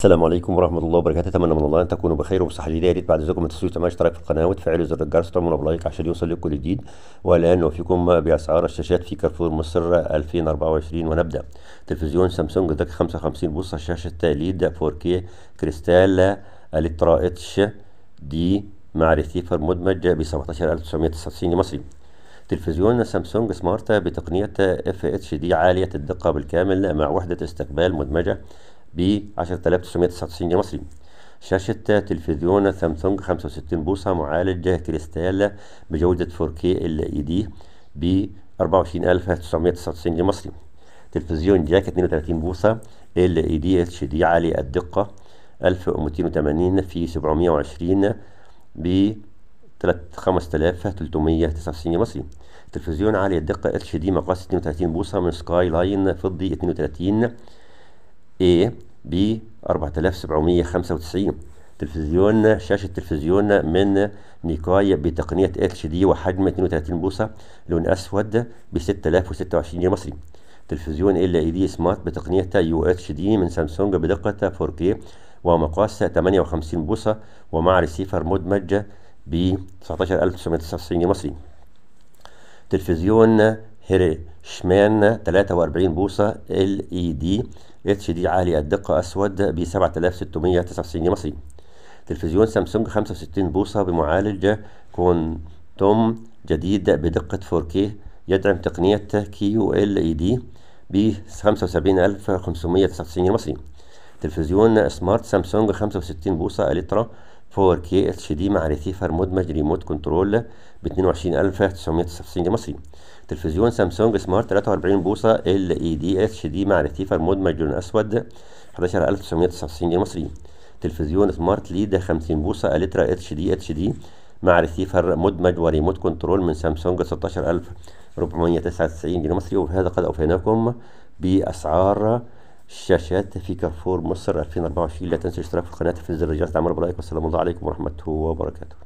السلام عليكم ورحمه الله وبركاته اتمنى من الله ان تكونوا بخير وبصحه جديده يا ريت بعد اذنكم تنسوش تعملوا اشتراك في القناه وتفعلوا زر الجرس وتعملوا بلايك عشان يوصل لكم جديد والان نوفيكم باسعار الشاشات في كارفور مصر 2024 ونبدا تلفزيون سامسونج ذاك 55 بوصه شاشه تاليد 4K كريستال الترا اتش دي مع ريسيفر مدمج ب 17999 مصري تلفزيون سامسونج سمارت بتقنية اف اتش دي عالية الدقة بالكامل مع وحدة استقبال مدمجة ب 10999 جنيه مصري شاشة تلفزيون سامسونج 65 بوصة معالج كريستال بجودة 4K LED ب 24999 جنيه مصري تلفزيون جاك 32 بوصة LED HD عالي الدقة 1280 في 720 ب 5399 جنيه مصري تلفزيون عالي الدقة اتش دي مقاس 32 بوصة من سكاي لاين فضي 32 A ب 4795 تلفزيون شاشة تلفزيون من نيكاي بتقنية اتش دي وحجم 32 بوصة لون أسود ب 6026 جنيه مصري تلفزيون ال اي دي سمارت بتقنية يو اتش دي من سامسونج بدقة 4K ومقاس 58 بوصة ومع ريسيفر مدمج ب 19999 جنيه مصري تلفزيون شمان 43 بوصة ال اي دي اتش دي عالي الدقة أسود ب 7699 مصري تلفزيون سامسونج 65 بوصة بمعالج كونتوم جديد بدقة 4K يدعم تقنية كيو ال اي دي ب 75599 مصري تلفزيون سمارت سامسونج 65 بوصة الترا 4 كي اتش دي مع ريسيفر مدمج ريموت كنترول ب 22999 جنيه مصري تلفزيون سامسونج سمارت 43 بوصه ال اي دي اتش دي مع ريسيفر مدمج لون اسود 11999 جنيه مصري تلفزيون سمارت ليد 50 بوصه الترا اتش دي اتش دي مع ريسيفر مدمج وريموت كنترول من سامسونج 16499 جنيه مصري وبهذا قد اوفيناكم باسعار الشاشات في كارفور مصر 2024 لا تنسوا الاشتراك في القناة وتفعيل زر الجرس تعملوا برأيك والسلام الله عليكم ورحمة الله وبركاته